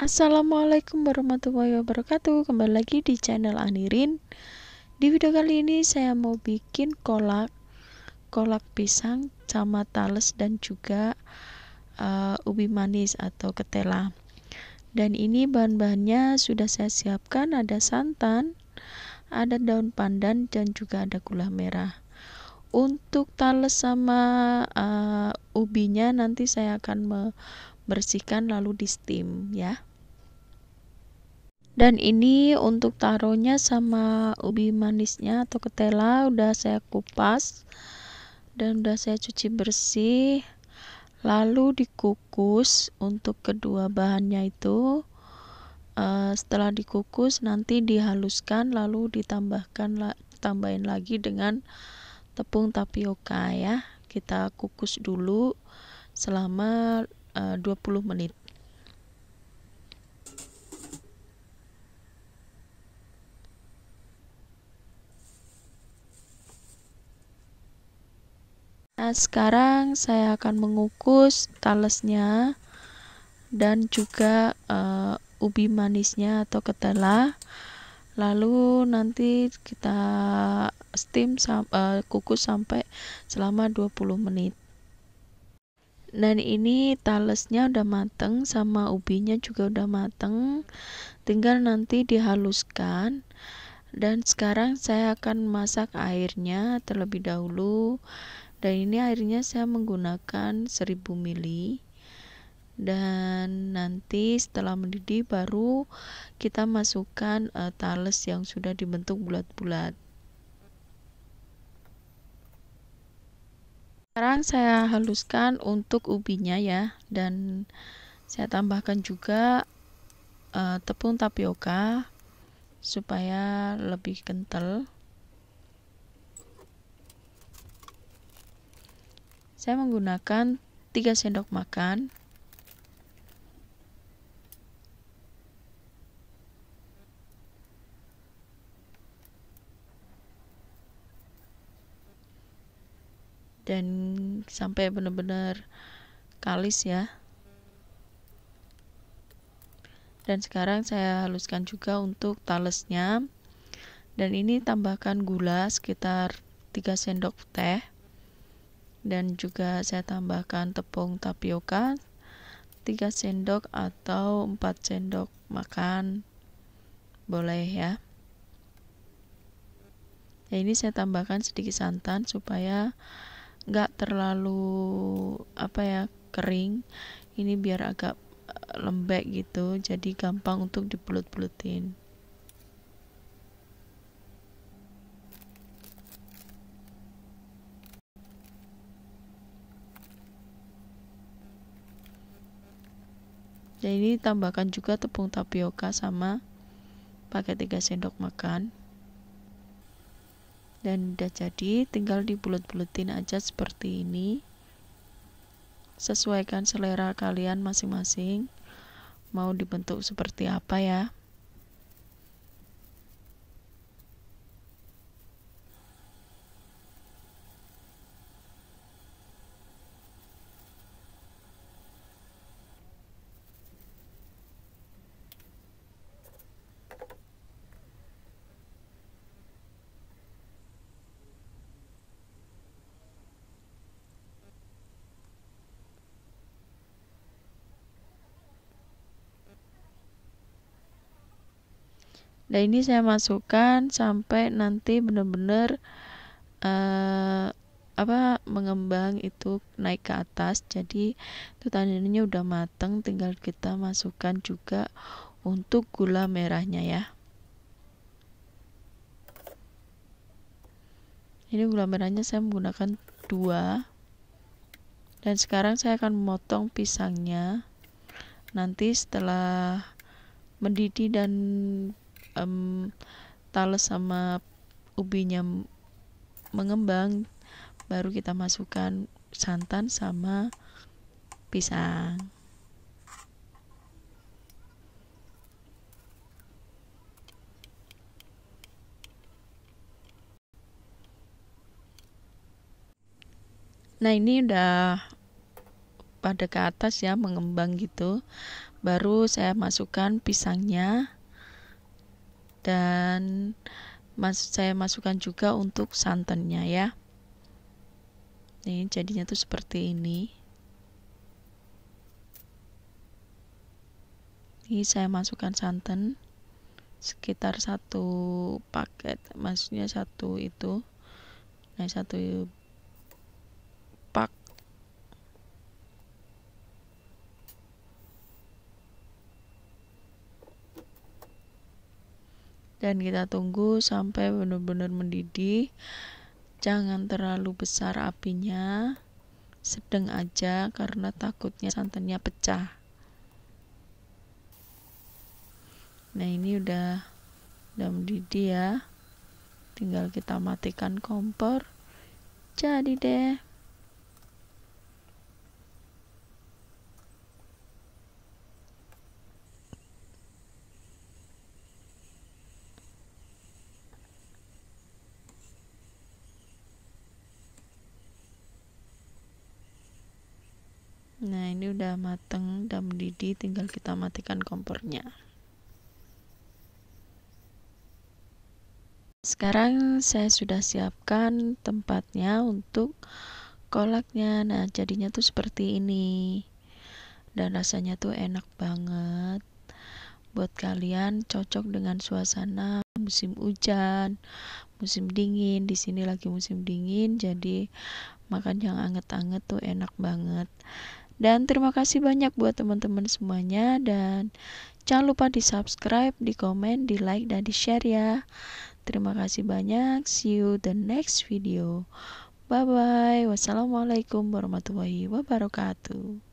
Assalamualaikum warahmatullahi wabarakatuh Kembali lagi di channel Anirin Di video kali ini saya mau bikin kolak Kolak pisang sama tales dan juga uh, ubi manis atau ketela Dan ini bahan-bahannya sudah saya siapkan Ada santan, ada daun pandan dan juga ada gula merah Untuk tales sama uh, ubinya nanti saya akan bersihkan lalu di steam ya dan ini untuk taruhnya sama ubi manisnya atau ketela udah saya kupas dan udah saya cuci bersih lalu dikukus untuk kedua bahannya itu uh, setelah dikukus nanti dihaluskan lalu ditambahkan tambahin lagi dengan tepung tapioka ya kita kukus dulu selama 20 eh, menit Nah, sekarang saya akan mengukus talasnya dan juga uh, ubi manisnya atau ketela. Lalu nanti kita steam sam uh, kukus sampai selama 20 menit dan ini talasnya udah mateng sama ubinya juga udah mateng tinggal nanti dihaluskan dan sekarang saya akan masak airnya terlebih dahulu dan ini airnya saya menggunakan 1000 ml dan nanti setelah mendidih baru kita masukkan uh, tales yang sudah dibentuk bulat-bulat Sekarang saya haluskan untuk ubinya ya dan saya tambahkan juga uh, tepung tapioka supaya lebih kental. Saya menggunakan 3 sendok makan dan sampai benar-benar kalis ya dan sekarang saya haluskan juga untuk talasnya dan ini tambahkan gula sekitar 3 sendok teh dan juga saya tambahkan tepung tapioka 3 sendok atau 4 sendok makan boleh ya ya ini saya tambahkan sedikit santan supaya nggak terlalu apa ya kering ini biar agak eh, lembek gitu jadi gampang untuk dipelut-pelutin dan ini tambahkan juga tepung tapioka sama pakai 3 sendok makan dan udah jadi tinggal dibulut bulutin aja seperti ini sesuaikan selera kalian masing-masing mau dibentuk seperti apa ya dan nah, ini saya masukkan sampai nanti benar-benar uh, apa mengembang itu naik ke atas jadi itu tandanya udah mateng tinggal kita masukkan juga untuk gula merahnya ya ini gula merahnya saya menggunakan dua dan sekarang saya akan memotong pisangnya nanti setelah mendidih dan um, talas sama ubinya mengembang baru kita masukkan santan sama pisang Nah ini udah pada ke atas ya mengembang gitu. Baru saya masukkan pisangnya dan mas saya masukkan juga untuk santannya ya ini jadinya tuh seperti ini ini saya masukkan santan sekitar satu paket maksudnya satu itu nah satu dan kita tunggu sampai benar-benar mendidih jangan terlalu besar apinya sedang aja karena takutnya santannya pecah nah ini udah udah mendidih ya tinggal kita matikan kompor jadi deh ini udah mateng dan mendidih tinggal kita matikan kompornya sekarang saya sudah siapkan tempatnya untuk kolaknya nah jadinya tuh seperti ini dan rasanya tuh enak banget buat kalian cocok dengan suasana musim hujan, musim dingin. Di sini lagi musim dingin, jadi makan yang anget-anget tuh enak banget. Dan terima kasih banyak buat teman-teman semuanya dan jangan lupa di subscribe, di komen, di like dan di share ya. Terima kasih banyak. See you the next video. Bye bye. Wassalamualaikum warahmatullahi wabarakatuh.